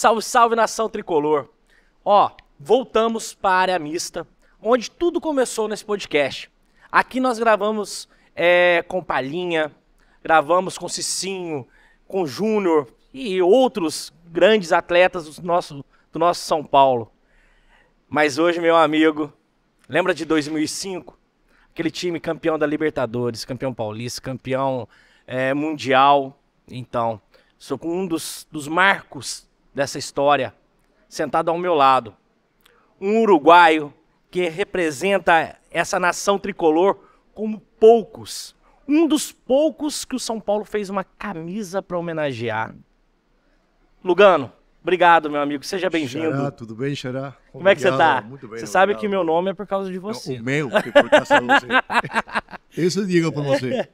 Salve, salve nação tricolor. Ó, voltamos para a área mista, onde tudo começou nesse podcast. Aqui nós gravamos é, com Palhinha, gravamos com Cicinho, com Júnior e outros grandes atletas do nosso, do nosso São Paulo. Mas hoje, meu amigo, lembra de 2005? Aquele time campeão da Libertadores, campeão paulista, campeão é, mundial. Então, sou um dos, dos marcos dessa história, sentado ao meu lado, um uruguaio que representa essa nação tricolor como poucos, um dos poucos que o São Paulo fez uma camisa para homenagear. Lugano, Obrigado, meu amigo. Seja bem-vindo. Tudo bem, Xará? Como é que você está? Muito bem. Você sabe obrigado. que meu nome é por causa de você. Não, o meu, que por causa de você. Isso digo para você.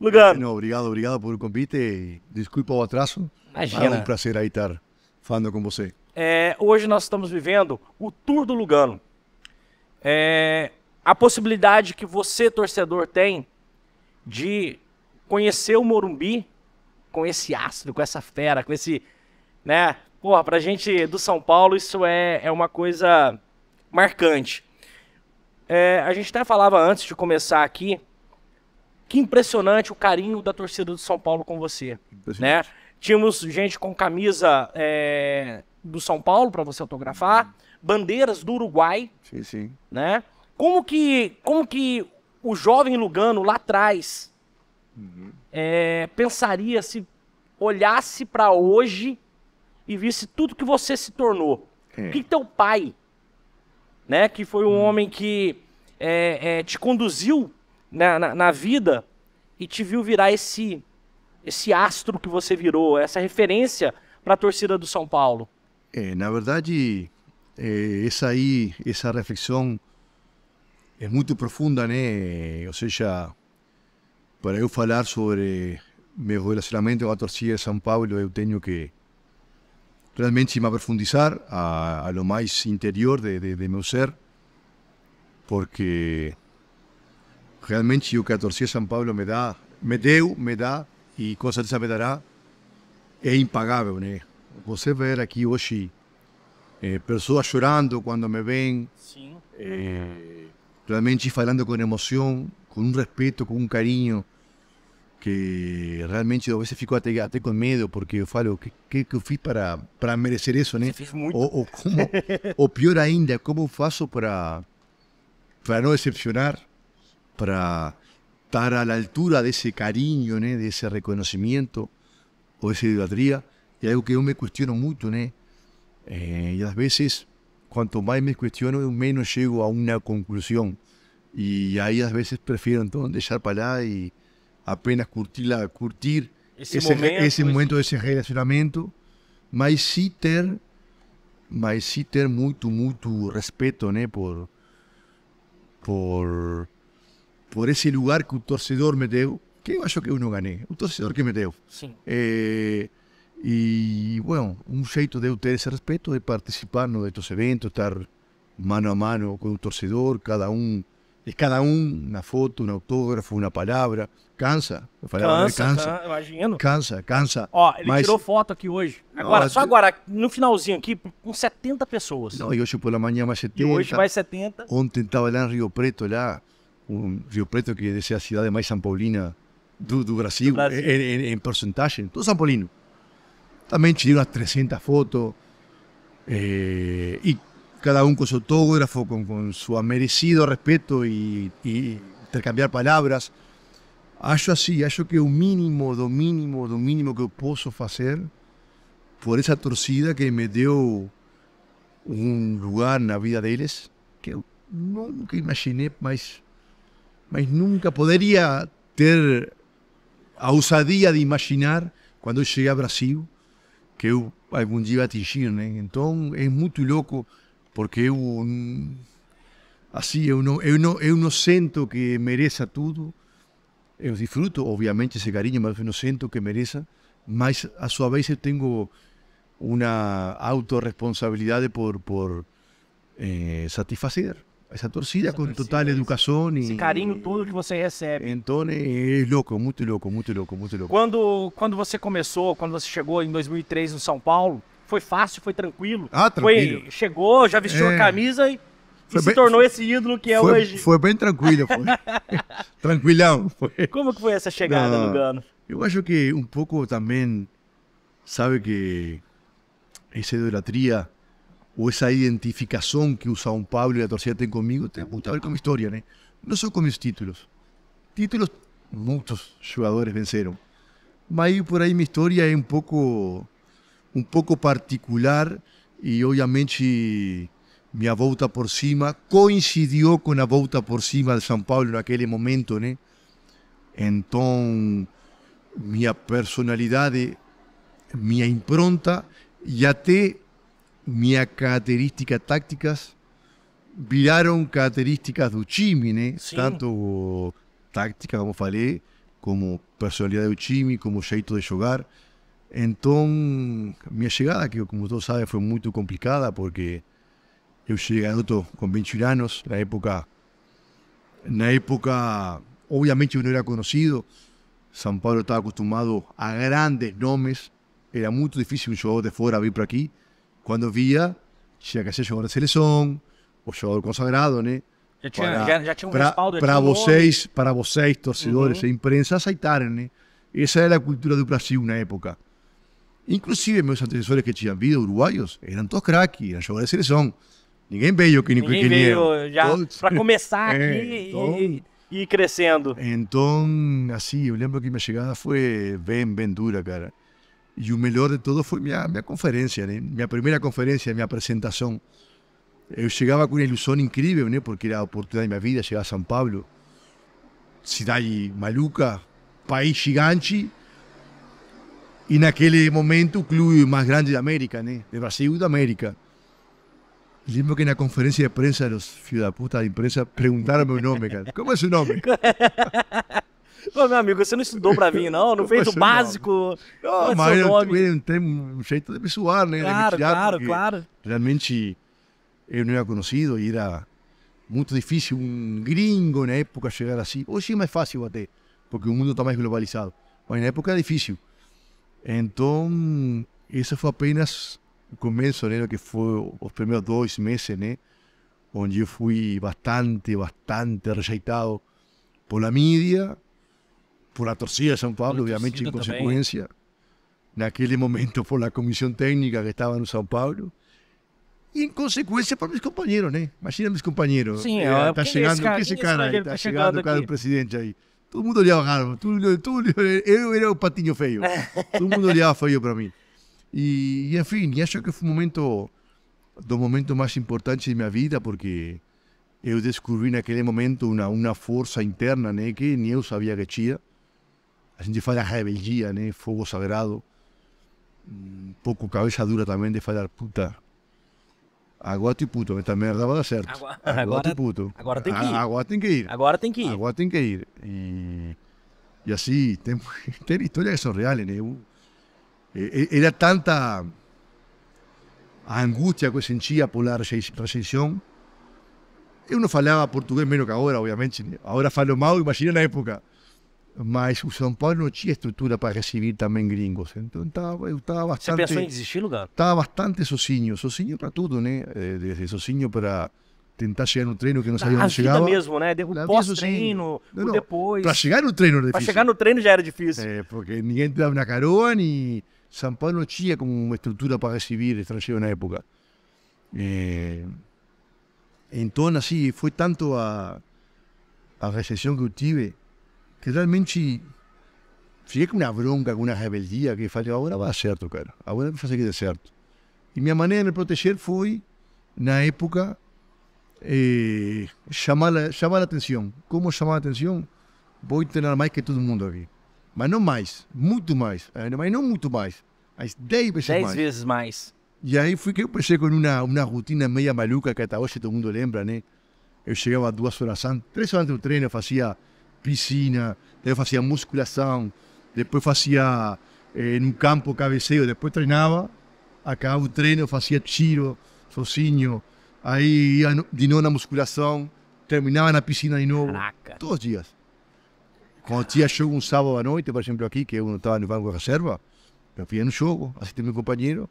Lugano. Não, obrigado, obrigado por o convite. Desculpa o atraso. Imagina. É um prazer aí estar falando com você. É, hoje nós estamos vivendo o Tour do Lugano. É, a possibilidade que você, torcedor, tem de conhecer o Morumbi com esse ácido, com essa fera, com esse. Né? Porra, pra gente do São Paulo, isso é, é uma coisa marcante. É, a gente até falava antes de começar aqui que impressionante o carinho da torcida do São Paulo com você. Né? Tínhamos gente com camisa é, do São Paulo para você autografar, bandeiras do Uruguai. Sim, sim. Né? Como que, como que o jovem Lugano lá atrás uhum. é, pensaria se olhasse para hoje e visse tudo que você se tornou? É. O que teu pai, né, que foi um uhum. homem que é, é, te conduziu na, na, na vida e te viu virar esse esse astro que você virou, essa referência para a torcida do São Paulo? É, na verdade, é, essa aí, essa reflexão é muito profunda, né? Ou seja, para eu falar sobre meu relacionamento com a torcida de São Paulo, eu tenho que realmente me aprofundizar a, a lo mais interior de, de, de meu ser, porque realmente o que a torcida de São Paulo me dá, me deu, me dá, e cosa de saberá, é impagável, né? Você ver aquí hoje personas llorando chorando quando me ven y realmente falando com emoção, con un um respeto, con un um cariño que realmente a veces fico até, con com medo, porque eu falo, que, que, para, merecer eso? né? peor Ou, como, pior ainda, como faço para, para não decepcionar, para estar a la altura de ese cariño, de ese reconocimiento o de esa idolatría, es algo que yo me cuestiono mucho. Eh, y a veces, cuanto más me cuestiono, menos llego a una conclusión. Y ahí a veces prefiero entonces dejar para allá y apenas la curtir ese, momento, ese pues. ese relacionamiento. Más sí tener mucho, respeto, por, por por esse lugar que o torcedor me deu, que eu acho que eu não ganhei, o torcedor que me deu. Sim. e, eh, bom, um jeito de eu ter esse respeito de participar dos eventos, estar mano a mano com o torcedor, cada um e cada um, uma foto, um autógrafo, uma palavra. Cansa. cansa, cansa. imagino. Cansa, cansa. Ó, ele Mas... tirou foto aqui hoje. Agora, só agora, no finalzinho aqui, com 70 pessoas. Não, e hoje pela manhã mais 70. hoje mais 70. Ontem estava lá em Rio Preto, lá, um Rio Preto que é a cidade mais São Paulina do, do Brasil, Brasil. Em, em, em, porcentagem, todo São Paulino. Também tirei umas 300 fotos, e eh, cada um com seu autógrafo, com, com seu merecido respeito e, e intercambiar palavras. Acho assim, acho que o mínimo do mínimo do mínimo que eu posso fazer por essa torcida que me deu um lugar na vida deles que eu nunca imaginei, mas mas nunca poderia ter a ousadia de imaginar quando eu cheguei a Brasil que eu algum dia atingir, né? Então é muito louco porque eu assim eu não eu não eu não sinto que mereça tudo. Eu disfruto, obviamente, esse carinho, mas eu não sinto que mereça. Mas a sua vez eu tenho uma autorresponsabilidade por por eh, satisfazer essa torcida essa com torcida, total educação esse e carinho todo que você recebe. Então é, louco, muito louco, muito louco, muito louco. Quando quando você começou, quando você chegou em 2003 no São Paulo, foi fácil, foi tranquilo? Ah, tranquilo. Foi, chegou, já vestiu é... a camisa e foi bem, se tornou esse ídolo que é foi, hoje. Foi bem tranquilo, foi. Tranquilão. Foi. Como que foi essa chegada, Não, Gano? Eu acho que um pouco também, sabe que essa idolatria o esa identificación que usa un Pablo y la torcida tem conmigo, te gusta ver con mi historia. No solo solo con mis títulos. Títulos, muchos jugadores vencieron. Ahí por ahí mi historia es un poco un poco particular Y obviamente mi vuelta por cima coincidió con la vuelta por cima de Pablo en aquel momento, Entonces, mi mi personalidad, mi impronta y te mi características tácticas viraron características de Uchimi, Tanto táctica, como falei, como personalidad de Uchimi, como jeito de jugar. Entonces, mi llegada, que como todos saben, fue muy complicada, porque yo llegué otro com 21 en La época, la época, obviamente uno era conocido. San Pablo estaba acostumbrado a grandes nombres. era muy difícil un jugador de fuera venir por aquí. quando via, tinha que ser jogador de seleção, o jogador consagrado, né? Já tinha, para, já, já tinha um pra, respaldo. Para vocês, para vocês, torcedores uhum. e imprensa, aceitarem, né? Essa era a cultura do Brasil na época. Inclusive, meus antecessores que tinham vindo, uruguaios, eram todos craques, eram jogadores de seleção. Ninguém veio que Ninguém veio já para começar é, aqui então, e, e ir crescendo. Então, assim, eu lembro que minha chegada foi bem, bem dura, cara. Y lo mejor de todo fue mi ah, conferencia, mi primera primera mi presentación. Yo eh, llegaba llegaba una una ilusión increíble Porque era la oportunidad de mi vida llegar a San Pablo. Cidade maluca, país gigante. Y en aquel momento el club más grande de América, De Brasil y de América. Lembro que en la conferencia de prensa, los filhos da puta de prensa perguntaram meu nombre cómo es su nombre Pô, meu amigo, você não estudou pra vir, não? Não fez o básico? Não, não mas eu, um jeito de pessoal, né? Claro, claro, claro. Realmente, eu não era conhecido e era muito difícil um gringo na época chegar assim. Hoje é mais fácil até, porque o mundo está mais globalizado. Mas na época era difícil. Então, isso foi apenas o começo, né? Que foi os primeiros dois meses, né? Onde eu fui bastante, bastante rejeitado por mídia por a torcida de São Paulo, obviamente, em consequência. Também. Naquele momento, por a comissão técnica que estava no São Paulo. E em consequência para meus companheiros, né? Imagina meus companheiros. Sim, é, é, tá chegando, esse cara, que esse cara aí? Está chegando o cara do presidente aí. Todo mundo olhava raro, todo, todo, eu era o patinho feio. todo mundo olhava feio para mim. E, e, enfim, acho que foi um momento, do momento mais importante de minha vida, porque eu descobri naquele momento uma, uma força interna, né? Que nem eu sabia que tinha. A gente falla a rebeldía, né? Fogo sagrado. Um pouco cabeça dura también de falar, puta, Agora te puto, esta merda vai dar certo. Agora, agora, puto. Agora tem que ah, ir. Agora tem que ir. Agora tem que ir. Agora tem que ir. E, e assim, tem, que e, e, Era tanta angustia angústia que sentía por la recesión Eu não falava português menos que ahora obviamente. Agora falo mal, imagina na época. mas o São Paulo não tinha estrutura para receber também gringos. Então tava, eu estava bastante. Você pensou em desistir lugar? Estava bastante sozinho, sozinho para tudo, né? Eh, desde sozinho para tentar chegar no treino que não sabia onde chegava. mesmo, né? O pós-treino, o depois. Para chegar no treino era difícil. Para chegar no treino já era difícil. É, porque ninguém te dava na carona e São Paulo não tinha como uma estrutura para receber estrangeiro na época. É... Então, assim, foi tanto a, a recessão que eu tive que realmente fiquei é com uma bronca, com uma rebeldia, que falei, agora vai certo, cara, agora vai fazer que dê certo. E minha maneira de me proteger foi, na época, eh, chamar, chamar a atenção. Como chamar a atenção? Vou treinar mais que todo mundo aqui. Mas não mais, muito mais, mas não muito mais, mas 10 vezes dez mais. 10 vezes mais. E aí fui que eu pensei com uma, uma rotina meia maluca que até hoje todo mundo lembra, né? Eu chegava duas horas antes, três horas antes do treino, eu fazia piscina, eu fazia musculação, depois fazia eh, no campo cabeceio, depois treinava, acabava o treino, fazia tiro sozinho, aí ia de novo na musculação, terminava na piscina de novo, Caraca. todos os dias. Quando tinha jogo um sábado à noite, por exemplo, aqui, que eu não estava no banco de reserva, eu ia no jogo, assistia meu companheiro,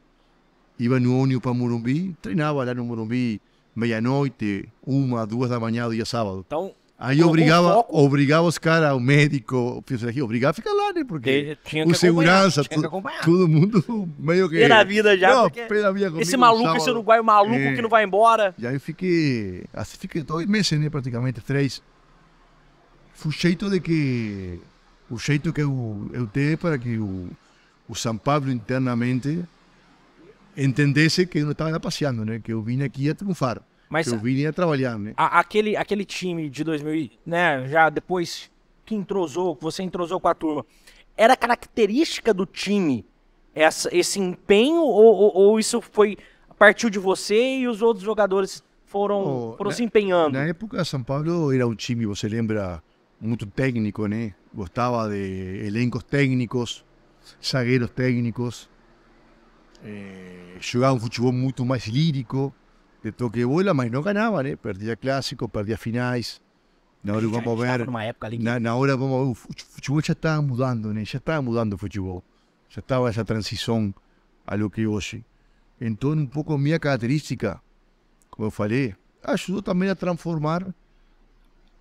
ia no ônibus para Morumbi, treinava lá no Morumbi meia-noite, uma, duas da manhã, dia sábado. Então, Aí obrigava, obrigava os caras, o médico, o fisioterapeuta, obrigava a ficar lá, né? Porque tinha o segurança, tinha tu, todo mundo meio que... Pena vida já, não, vida comigo, Esse maluco, sábado, esse uruguaio maluco é, que não vai embora. E aí eu fiquei, assim, fiquei dois meses, né? Praticamente, três. Foi o jeito de que... O jeito que eu, eu dei para que o, o São Paulo internamente entendesse que eu não estava passeando, né? Que eu vim aqui a triunfar. Mas que o Vini ia trabalhar, né? A, aquele, aquele time de 2000, né, já depois que entrosou, que você entrosou com a turma, era característica do time essa, esse empenho ou, ou, ou isso foi partiu de você e os outros jogadores foram, oh, foram na, se empenhando? Na época, São Paulo era um time, você lembra, muito técnico, né? Gostava de elencos técnicos, zagueiros técnicos, eh, jogava um futebol muito mais lírico de toque bola, mas não ganhavam eh? né perdia clásicos, perdia finais Ahora vamos ver. na, na vamos ver. o fútbol estava mudando, né já estava mudando o fútbol. já estava essa transição a lo que hoje então um pouco minha característica, como falei, ajudou também a transformar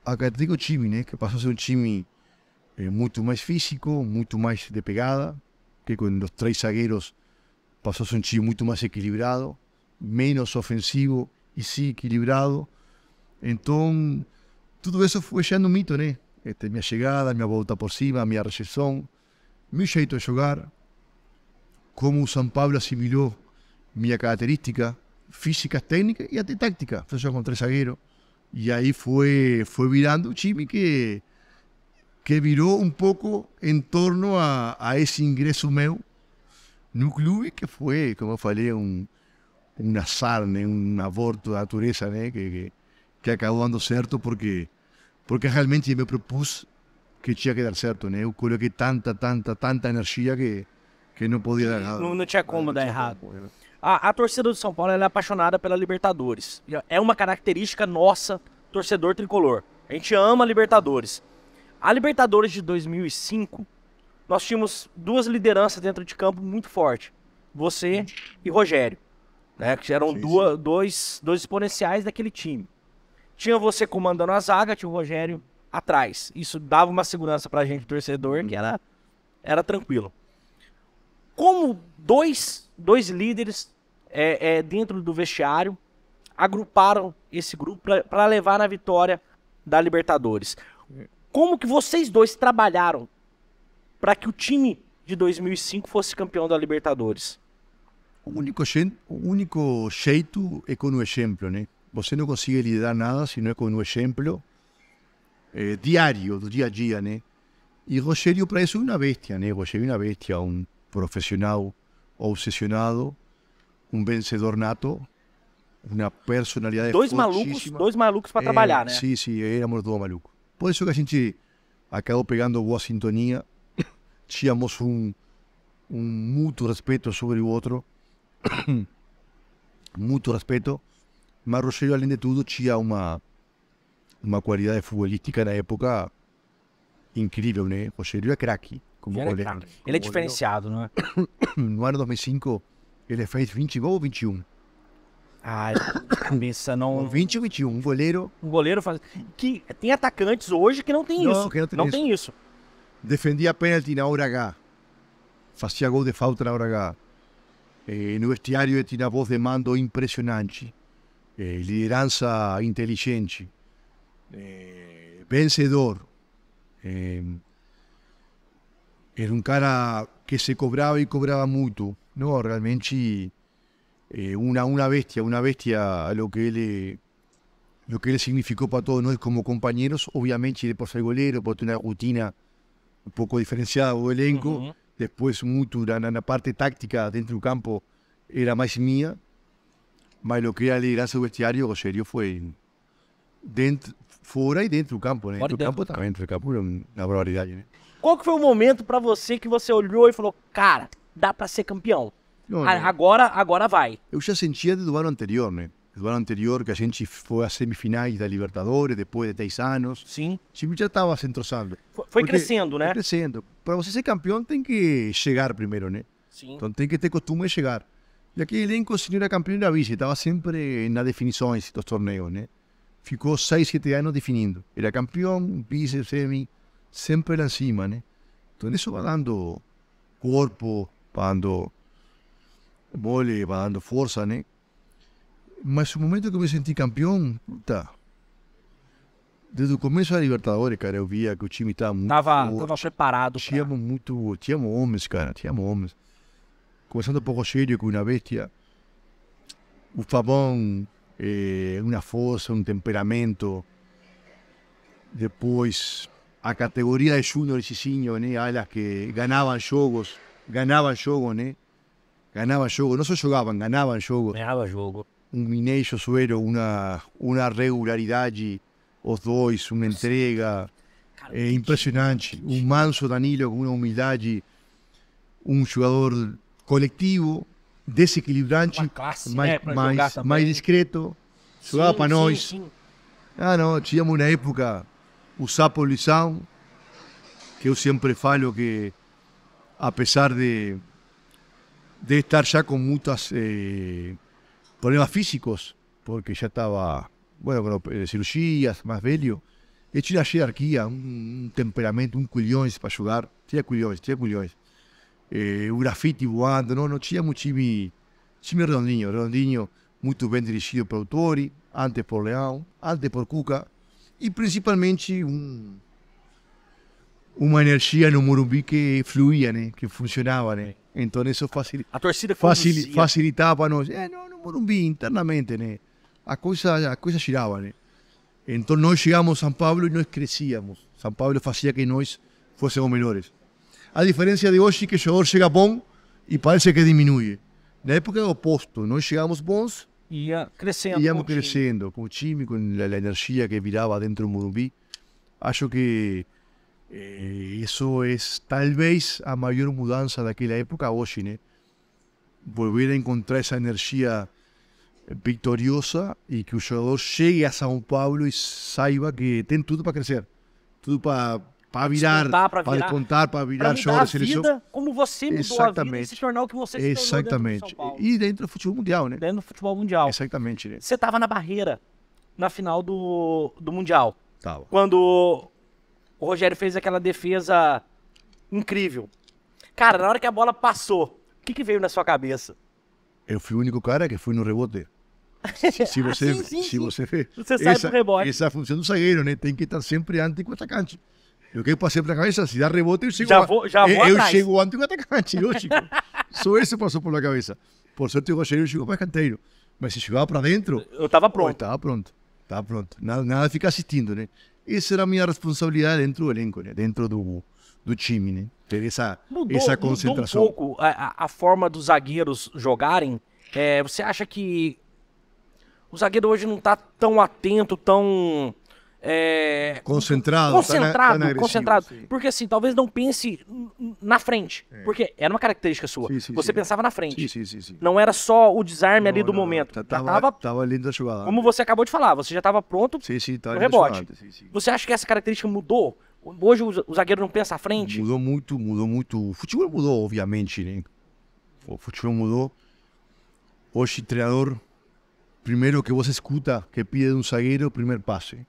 a característica del time, né Que passou a ser um time eh, mucho físico, muito mais de pegada, que com os três zagueiros passou a ser um time muito mais equilibrado. menos ofensivo y sí, equilibrado. entonces todo eso fue ya un mito, ¿eh? Este, llegada, mi minha por cima, mi rejeição, mi jeito de jugar, como San Pablo asimiló mi característica física, técnica y até táctica. Fue jogar com três y E aí fue virando un chisme que, que viró un poco en torno a, ese ingreso mío en no club que fue, como eu un un azar, nem um aborto da natureza, né? Que, que, que, acabou dando certo porque porque realmente me propus que tinha que dar certo, né? Eu coloquei tanta, tanta, tanta energia que que não podia dar ah, errado. Não, não tinha como dar né? errado. A, a torcida do São Paulo é apaixonada pela Libertadores. É uma característica nossa, torcedor tricolor. A gente ama a Libertadores. A Libertadores de 2005, nós tínhamos duas lideranças dentro de campo muito forte. Você e Rogério né? Que eram sim, duas, sim. Dois, dois exponenciais daquele time. Tinha você comandando a zaga, tinha o Rogério atrás. Isso dava uma segurança pra gente, torcedor, que uhum. era, era tranquilo. Como dois, dois líderes é, é, dentro do vestiário agruparam esse grupo para levar na vitória da Libertadores. Como que vocês dois trabalharam para que o time de 2005 fosse campeão da Libertadores? O único, o único jeito é com o exemplo, né? Você não consegue liderar nada se não é com o exemplo é, eh, diário, do dia a dia, né? E Rogério para isso é uma bestia, né? Rogério é uma bestia, um profissional obsessionado, um vencedor nato, uma personalidade Dois malucos, dois malucos para é, trabalhar, né? Sim, sim, éramos dois malucos. Por isso que a gente acabou pegando boa sintonia, tínhamos um, um mútuo respeito sobre o outro, muito respeito, mas Rogério, além de tudo, tinha uma, uma qualidade futebolística na época incrível, né? Rogério é craque. Como ele, é ele é diferenciado, não é? No ano 2005, ele fez 20 gols ou 21? Ah, cabeça não. 20 ou 21, um goleiro. Um goleiro faz. Que tem atacantes hoje que não tem não, isso. não tem, não isso. tem isso. Defendia pênalti na hora H. Fazia gol de falta na hora H. Eh, vestiario vestiário una voz de mando impresionante. Eh, lideranza inteligente, eh, vencedor. Eh, era un cara que se cobraba y cobraba mucho. no, realmente una una bestia, Una bestia a lo que lo que él significó para todos nosotros como compañeros, obviamente por ser golero, por tener una rutina un poco diferenciada o elenco, Depois, muito na, na parte táctica dentro do campo, era mais minha. Mas o que a liderança do vestiário, Rogério, foi dentro, fora e dentro do campo, né? Fora dentro, do campo, dentro do campo, na prioridade, né? Qual que foi o momento para você que você olhou e falou, cara, dá para ser campeão? Não, ah, não. Né? Agora, agora vai. Eu já sentia do ano anterior, né? do ano anterior, que a gente foi às semifinais da Libertadores, depois de 10 anos. Sim. O time já estava se entrosando. Foi, foi crescendo, né? Foi crescendo. Para você ser campeão, tem que chegar primeiro, né? Sim. Então tem que ter costume de chegar. E aquele elenco, se não era campeão, era vice. Estava sempre na definição dos torneios, né? Ficou 6, 7 anos definindo. Era campeão, vice, semi, sempre lá em cima, né? Então isso vai dando corpo, vai dando mole, vai dando força, né? Mas un momento que me sentí campeón, puta. Desde o começo da Libertadores, cara, eu via que o time estaba muito. Tava, forte. tava preparado. Tinha pra... muito. Tinha homens, cara. Tinha homens. Começando por uma bestia. O Fabão, una eh, uma força, um temperamento. Después, a categoría de Júnior e Cicinho, A que ganaban jogos. ganaban jogos, né? Ganaban jogos. Não só jogavam, ganaban jogos. Ganhava jogo un mineiro suero, una, una regularidade os dois, una entrega eh, impresionante. Un manso Danilo con una humildade, un jugador colectivo, desequilibrante, más eh, eh. discreto, jugaba para nós. Ah, no, una época o Sapo que yo siempre falo que, apesar de, de estar ya con muitas. problemas físicos, porque ya estaba, bueno, con mais eh, cirugías, más velio. Ele tinha hierarquia, um, temperamento, um culhões para jogar. Tinha culhões, tinha culhões. É, eh, o grafite voando, não, não tínhamos time, time redondinho. Redondinho, muito bem dirigido por Tori, antes por Leão, antes por Cuca. E principalmente um, uma energia no Morumbi que fluía, né? que funcionava. Né? Então isso facilita. A torcida facil, facilitava para nós. É, eh, não, no Morumbi, internamente, né? A coisa, a coisa girava, né? Então nós chegamos a São Paulo e nós crescíamos. São Paulo fazia que nós fôssemos melhores. A diferença de hoje é que o jogador chega bom e parece que diminui. Na época é o oposto. Nós chegamos bons ia crescendo. Íamos com crescendo time. com o time, com a energia que virava dentro do Morumbi. Acho que eh, eso es tal vez a mayor mudanza de aquella época, né? Volver a encontrar esa energía eh, victoriosa y que o jugador llegue a São Paulo y saiba que tiene todo para crecer, todo para para virar, para contar, para virar jogador de seleção. como você mudou Exatamente. a vida se que você se Exatamente. E dentro do futebol mundial, né? Dentro do futebol mundial. Exatamente. Né? Você estava na barreira na final do, do mundial. Tava. Quando o Rogério fez aquela defesa incrível. Cara, na hora que a bola passou, o que, que veio na sua cabeça? Eu fui o único cara que fui no rebote. Se você, sim, sim, se você vê. Você sai essa, pro rebote. Essa é a função do zagueiro, né? Tem que estar sempre antes com o atacante. Eu quero passei pra cabeça, se dá rebote, eu chego. Já vou, já vou eu, eu chego antes com o atacante, eu chego. Só isso passou pela cabeça. Por sorte, o Rogério chegou para canteiro. Mas se chegava para dentro. Eu estava pronto. Eu tava pronto. Tava pronto. Nada, nada fica assistindo, né? Essa era a minha responsabilidade dentro do elenco, né? dentro do, do time, né? Ter essa, mudou, essa concentração. Mudou um pouco a, a forma dos zagueiros jogarem. É, você acha que o zagueiro hoje não está tão atento, tão é... Concentrado. Concentrado, tá na, tá na concentrado. Sim. Porque assim, talvez não pense na frente. É. Porque era uma característica sua. Sim, sim, você pensava na frente. Não era só o desarme não, ali do não, momento. Não, tá, tava, tava, ali da chuvada. Como você acabou de falar, você já estava pronto sim, sim, tava pro rebote. Você acha que essa característica mudou? Hoje o zagueiro não pensa à frente? Mudou muito, mudou muito. O futebol mudou, obviamente, né? O futebol mudou. Hoje, treinador, primeiro que você escuta que pide um zagueiro, primeiro passe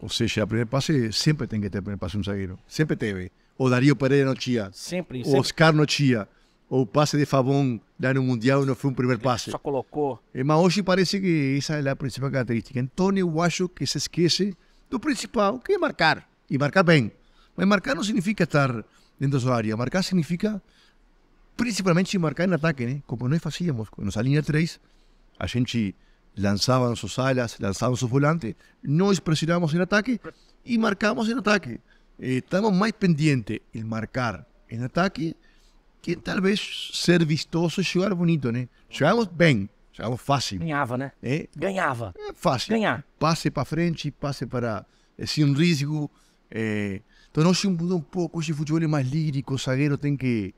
ou seja, o primeiro passe sempre tem que tener primeiro passe um zagueiro, sempre teve. O Darío Pereira não tinha. Sempre, O Oscar não tinha. O passe de Favon lá no Mundial não foi um primeiro passe. Só colocou. Eh, Mas hoje parece que essa é a principal característica. Antônio, eu acho que se esquece do principal, que é marcar. E marcar bem. Mas marcar não significa estar dentro da sua área. Marcar significa principalmente marcar em ataque, né? Como nós fazíamos. Nossa linha 3, a gente lanzaban sus alas, lanzaban sus volantes, no presionamos en ataque y marcamos en ataque. Eh, estamos más pendientes el marcar en ataque que tal vez ser vistoso y llegar bonito, né? bien, ¿Eh? bem, eh, fácil. ganaba, ¿no? Ganaba fácil. pase para frente, pase para. É, sem risco. eh poco un poco um pouco. más lírico. el zaguero tiene que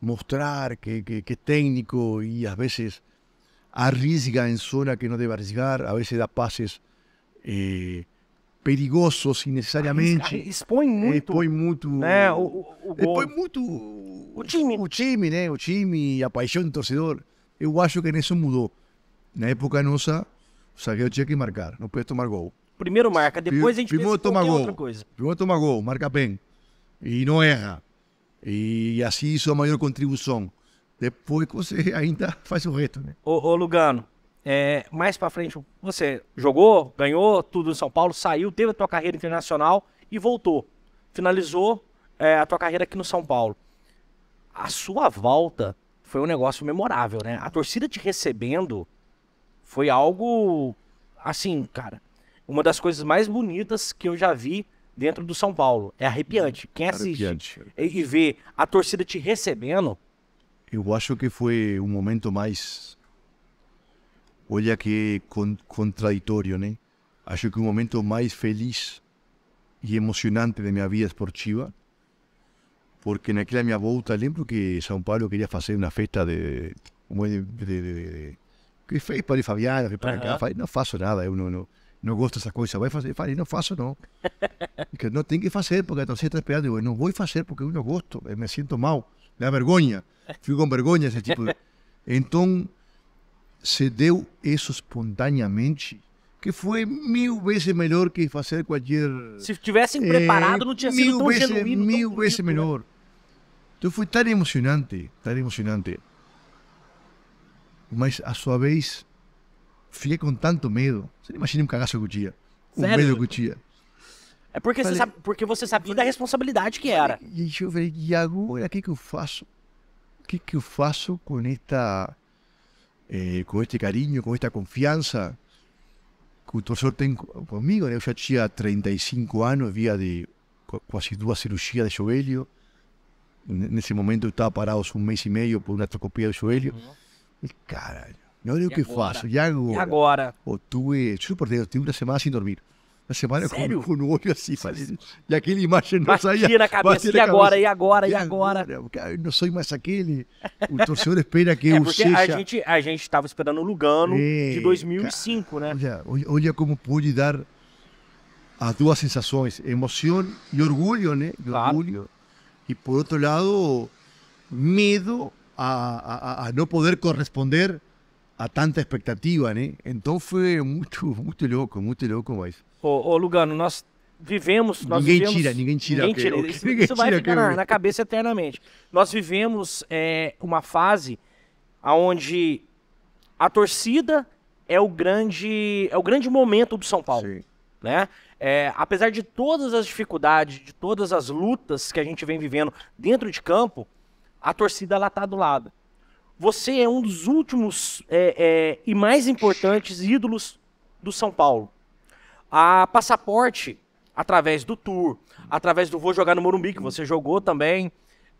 mostrar que, que, técnico y a veces arriesga en zona que no debe arriesgar, a veces da pases eh, perigosos innecessariamente. Expõe muito. Expõe muito. Né, o, o, expõe muito o time. O time, né? O time e a paixão do torcedor. Eu acho que nisso mudou. Na época nossa, o zagueiro tinha que marcar, não podia tomar gol. Primeiro marca, depois a gente primeiro pensa toma gol. outra coisa. Primeiro toma gol, marca bem. E não erra. E assim isso é a maior contribuição. Depois que você ainda faz o reto, né? Ô, ô Lugano, é, mais para frente, você jogou, ganhou tudo em São Paulo, saiu, teve a tua carreira internacional e voltou. Finalizou é, a tua carreira aqui no São Paulo. A sua volta foi um negócio memorável, né? A torcida te recebendo foi algo assim, cara. Uma das coisas mais bonitas que eu já vi dentro do São Paulo. É arrepiante. Quem assiste arrepiante. e vê a torcida te recebendo, eu acho que foi um momento mais. Olha que con contraditório, né? Acho que o um momento mais feliz e emocionante de minha vida esportiva, porque naquela minha volta, lembro que São Paulo queria fazer uma festa de. de, de, de, de que fez para Fabiana, para cá, não faço nada, eu não, não não gosto dessa coisa, vai fazer. Eu falei, não faço não. que não tem que fazer, porque a torcida está esperando. Eu não vou fazer porque eu não gosto, eu eh, me sinto mal, me dá vergonha. Fico com vergonha, esse tipo de... Então, se deu isso espontaneamente, que foi mil vezes melhor que fazer qualquer... Se tivessem preparado, é, não tinha sido tão vezes, genuíno. Mil tão vezes melhor. Então foi tão emocionante, tão emocionante. Mas, a sua vez, fiquei com tanto medo. Você não imagina um cagaço que eu tinha. O Sério? medo que eu tinha. É porque, falei, você sabe, porque você sabia da responsabilidade que era. E eu falei, e agora o que, que eu faço? O que, que eu faço com esta. Eh, com este carinho, com esta confiança que o torcedor tem comigo? Né? Eu já tinha 35 anos, havia de quase duas cirurgias de joelho. Nesse momento eu estava parado um mês e meio por uma trocopia de joelho. Uhum. E caralho olha o que agora? faço, e agora? E agora? Pô, tuve, é, juro por Deus, tive uma semana sem dormir. Uma semana com, com, o olho assim, fazendo. E aquele imagem não batia saía. Na cabeça, batia na cabeça, e agora, e agora, e agora? Eu não sou mais aquele. O torcedor espera que é, eu seja. A gente a gente estava esperando o Lugano é, de 2005, cara, né? Olha, olha como pude dar as duas sensações, emoção e orgulho, né? E claro. orgulho. E por outro lado, medo a, a, a não poder corresponder a tanta expectativa, né? Então foi muito, muito louco, muito louco mais. Ô, ô Lugano, nós vivemos. Nós ninguém vivemos, tira, ninguém tira. Ninguém tira. isso, ninguém isso tira, vai ficar na, na, cabeça eternamente. Nós vivemos é, uma fase onde a torcida é o grande, é o grande momento do São Paulo. Sim. Né? É, apesar de todas as dificuldades, de todas as lutas que a gente vem vivendo dentro de campo, a torcida lá tá do lado. Você é um dos últimos é, é, e mais importantes ídolos do São Paulo. A Passaporte, através do Tour, através do Vou Jogar no Morumbi, que você jogou também,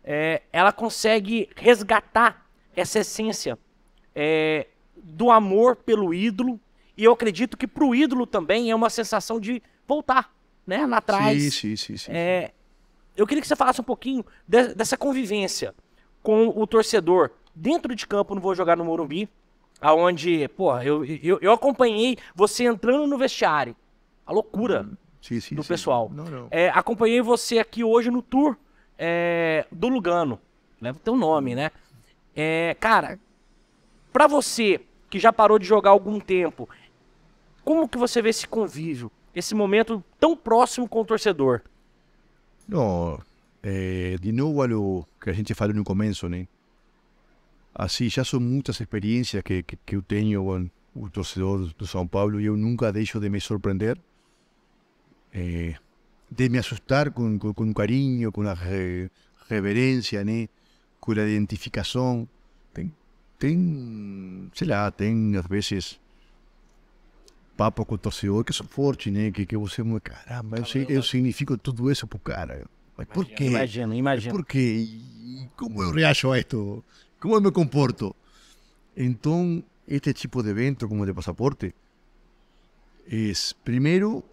é, ela consegue resgatar essa essência é, do amor pelo ídolo. E eu acredito que para o ídolo também é uma sensação de voltar, né? Lá atrás. Sim, sim, sim. sim. É, eu queria que você falasse um pouquinho de, dessa convivência com o torcedor dentro de campo, não vou jogar no Morumbi, aonde, pô, eu, eu, eu, acompanhei você entrando no vestiário. A loucura uhum. sim, sim, do sim. pessoal. Não, não. É, acompanhei você aqui hoje no tour é, do Lugano. Leva né, o teu nome, né? É, cara, para você que já parou de jogar há algum tempo, como que você vê esse convívio, esse momento tão próximo com o torcedor? Não, é, de novo, o que a gente falou no começo, né? assim, já são muitas experiências que, que, que eu tenho com o torcedor do São Paulo e eu nunca deixo de me surpreender, eh, de me assustar com, com, com carinho, com a re, reverência, né? com a identificação. Tem, tem, sei lá, tem às vezes papo com o torcedor que são fortes, né? Que, que você, caramba, eu, eu significo tudo isso o cara. Mas por quê? Imagino, imagino. Por quê? E como eu reajo a isto? ¿Cómo me comporto? Entonces, este tipo de evento, como de Pasaporte es primero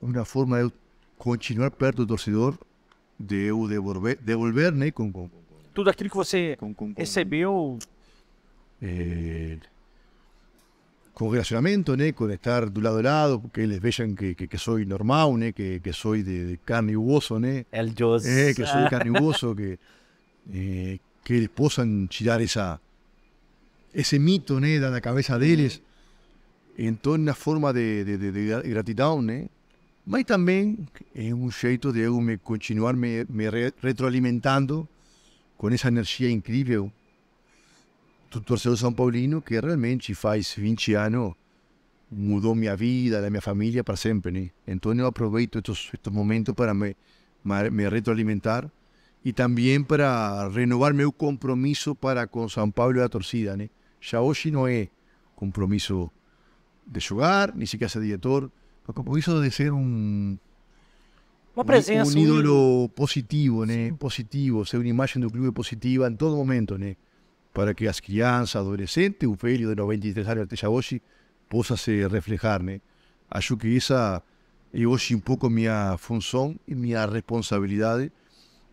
una forma de continuar perto del torcedor, de eu devolver, ¿Tú né? con. que eh, con relacionamiento, con estar de lado a lado, que les vean que, soy normal, que, que, soy de, de carne y hueso. El Dios. Eh, que soy de carne y hueso, que, eh, que les puedan tirar esa, ese mito né, da cabeça deles. Então, uma forma de, de, de, de gratidão, né? mas também é um jeito de eu me continuar me, me retroalimentando com essa energia incrível do torcedor São Paulino que realmente faz 20 anos mudou minha vida, da minha família para sempre. Né? Então eu aproveito estes, estes momentos para me, me retroalimentar y también para renovar mi compromiso para San Pablo de la torcida, né? yaoshi no no compromiso compromisso de jugar, ni siquiera ser director es compromiso de ser un un ídolo positivo, né? Positivo, ser imagen de un club positiva en todo momento, Para que las crianzas, adolescentes, o de de 93 años de hoje possa se reflejar, a que esa es un poco mi mi y mi responsabilidad responsabilidad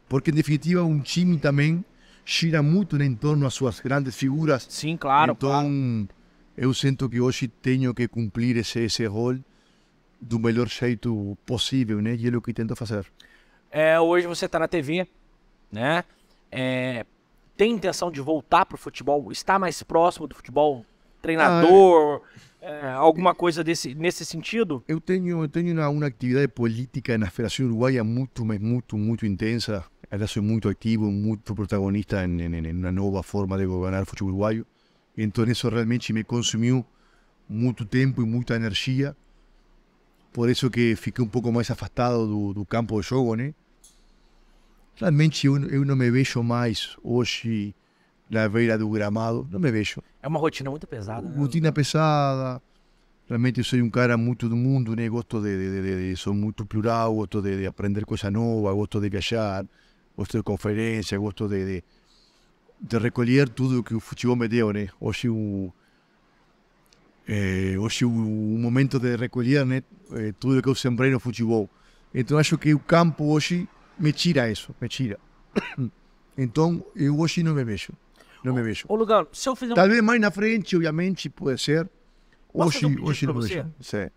Porque, em definitiva, um time também gira muito em torno às suas grandes figuras. Sim, claro. Então, claro. eu sinto que hoje tenho que cumprir esse, esse rol do melhor jeito possível, né? E é o que tento fazer. É, hoje você está na TV, né? É, tem intenção de voltar para o futebol? Está mais próximo do futebol treinador, ah, é. É, alguma coisa desse, nesse sentido? Eu tenho, eu tenho uma, uma atividade política na Federação Uruguaia muito, muito, muito intensa. Ela sou muito ativo, muito protagonista em, em, em uma nova forma de governar o futebol uruguaio. Então isso realmente me consumiu muito tempo e muita energia. Por isso que fiquei um pouco mais afastado do, do campo de jogo, né? Realmente eu, eu não me vejo mais hoje na beira do gramado, não me vejo. É uma rotina muito pesada. Rotina pesada. Realmente sou um cara muito do mundo, né? Gosto de, de, de, de sou muito plural, gosto de, aprender coisa nova, gosto de viajar, gosto de conferência, gosto de, de, recolher tudo que o futebol me deu, né? Hoje o é, hoje o, o momento de recolher né, eh, tudo que eu sembrei no futebol. Então acho que o campo hoje me tira isso, me tira. Então eu hoje não me vejo. Não me vejo. se eu fizer Talvez mais na frente, obviamente, pode ser. hoje, um hoje não vejo. Sim.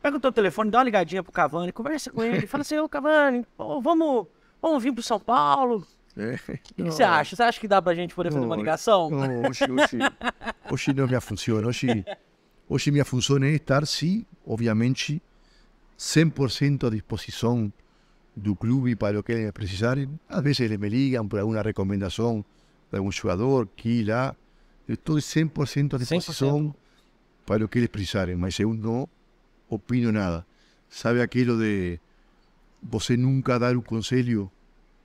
Pega o teu telefone, dá uma ligadinha pro Cavani, conversa com ele. fala assim, ô Cavani, vamos, vamos vir pro São Paulo. É. O que você acha? Você acha que dá pra gente poder fazer uma ligação? Não, hoje, hoje, hoje não me funciona. Hoje, hoje minha função é estar, sim, obviamente, 100% à disposição do clube para o que eles precisarem. Às vezes eles me ligam por alguma recomendação, de algum jogador que y lá. Eu estou 100% à disposição 100%. para o que eles precisarem, mas eu não opino nada. Sabe aquilo de você nunca dar um conselho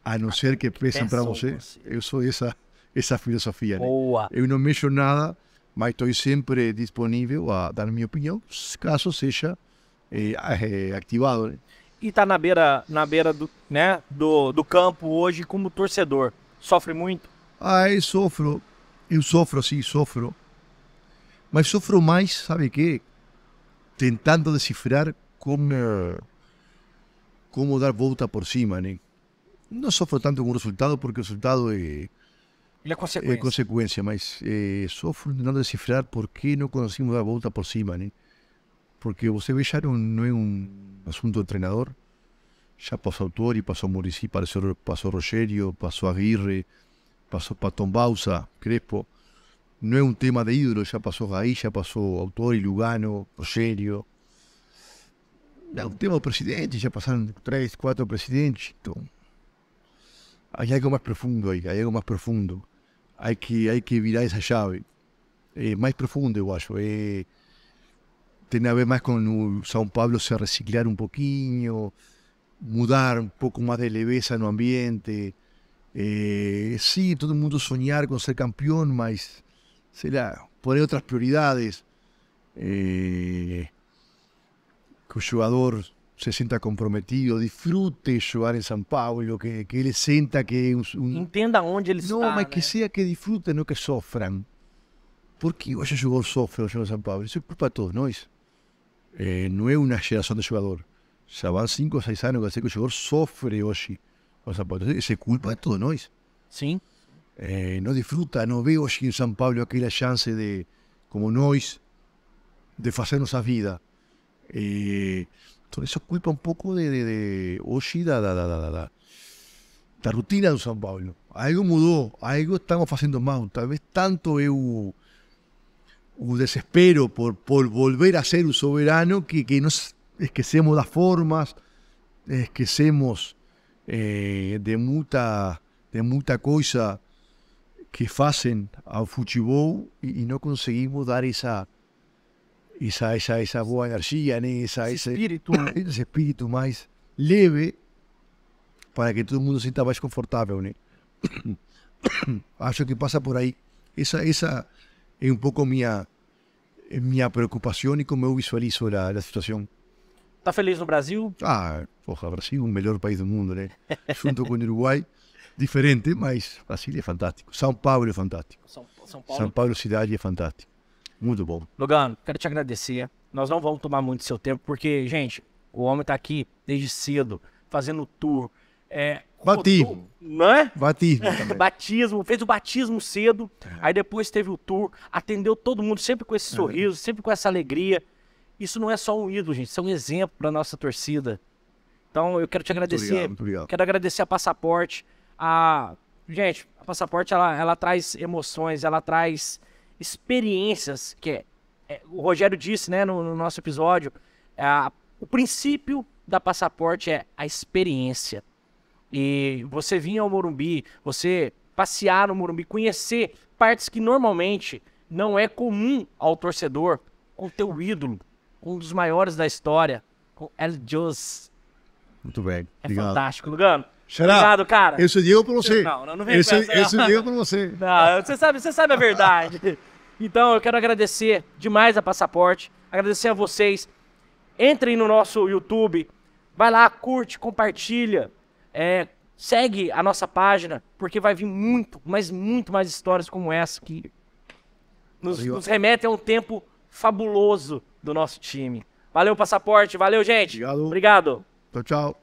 a não ah, ser que peçam para você? Eu sou essa, essa filosofia. Né? Eu não mexo nada, mas estou sempre disponível a dar minha opinião, caso seja eh, eh ativado. Né? E está na beira, na beira do, né, do, do campo hoje como torcedor. Sofre muito? Ai, ah, sofro. yo sofro, así, sofro. Mas sofro más, sabe qué, Tentando descifrar cómo como dar vuelta por cima, No Não sofro tanto con resultado, porque el resultado es consecuencia. más consequência, mas eh, descifrar sofro tentando por qué no conseguimos dar vuelta por cima, né? Porque você vê, já não, un é entrenador. Ya de treinador. Já pasó pasó passou Murici, a Rogerio, pasó a Aguirre, pasó Patón Bausa, Crespo. No es un tema de ídolo, ya pasó ahí ya pasó Autor y Lugano, Rogerio. Es un tema de presidente, ya pasaron tres, cuatro presidentes. Hay algo más profundo ahí, hay algo más profundo. Hay que, hay que virar esa llave. Eh, más profundo, igual. Eh, tiene a ver más con San Pablo, se reciclar un poquito mudar un poco más de leveza en el ambiente eh, sí, todo el mundo soñar con ser campeón, mas sei poner otras prioridades, eh, que el jugador se sienta comprometido, disfrute jugar en San Paulo, que, que sienta que... Un, un... Entenda onde ele está. Não, que sea que disfruten, no que sufran, Porque hoy el jugador sufre en San Pablo, Paulo. es culpa de todos nós. Eh, não é uma de jogador. ya van 5 o 6 años que el jugador sufre hoy o sea, pues, se culpa de todo, ¿no? Sí. Eh, no disfruta, no veo allí en San Pablo aquella chance de, como Nois, de hacernos a vida. entonces eh, eso culpa un poco de, de, de oh, da, da, da, da, da, rutina de San Pablo. Algo mudó, algo estamos haciendo mal. Tal vez tanto es un, desespero por, por volver a ser un soberano que, que nos esquecemos las formas, esquecemos eh, de, mucha de cosa que hacen al fútbol y, no conseguimos dar esa, esa, esa, esa energía, ni esa, ese, espíritu. más leve para que todo el mundo se sienta más confortable. ¿no? Acho que pasa por ahí. Esa, esa es un poco mi, eh, mi preocupación y cómo yo visualizo la situación. Está feliz no Brasil? Ah, porra, Brasil, é o melhor país do mundo, né? Junto com o Uruguai. Diferente, mas Brasil é fantástico. São Paulo é fantástico. São, São Paulo? São Paulo cidade é fantástico. Muito bom. Lugano, quero te agradecer. Nós não vamos tomar muito seu tempo, porque, gente, o homem está aqui desde cedo, fazendo tour. É, Batismo. Não é? Batismo. batismo, fez o batismo cedo, é. aí depois teve o tour, atendeu todo mundo sempre com esse é. sorriso, sempre com essa alegria. Isso não é só um ídolo, gente, isso é um exemplo para nossa torcida. Então eu quero te agradecer. Muito obrigado, muito obrigado. Quero agradecer a Passaporte. A... Gente, a Passaporte ela, ela traz emoções, ela traz experiências. que é, é, O Rogério disse né, no, no nosso episódio: o princípio da Passaporte é a experiência. E você vir ao Morumbi, você passear no Morumbi, conhecer partes que normalmente não é comum ao torcedor, ao teu ídolo um dos maiores da história, com El Jos. Muito bem. É Obrigado. fantástico, Lugano. Xará, Obrigado, cara. Isso eu digo pra você. Não, não, vem esse, essa, Isso eu digo pra você. Não, você sabe, você sabe a verdade. Então, eu quero agradecer demais a Passaporte, agradecer a vocês. Entrem no nosso YouTube, vai lá, curte, compartilha, é, segue a nossa página, porque vai vir muito, mas muito mais histórias como essa que nos, nos remetem a um tempo fabuloso do nosso time. Valeu, passaporte. Valeu, gente. Obrigado. Obrigado. Tchau, tchau.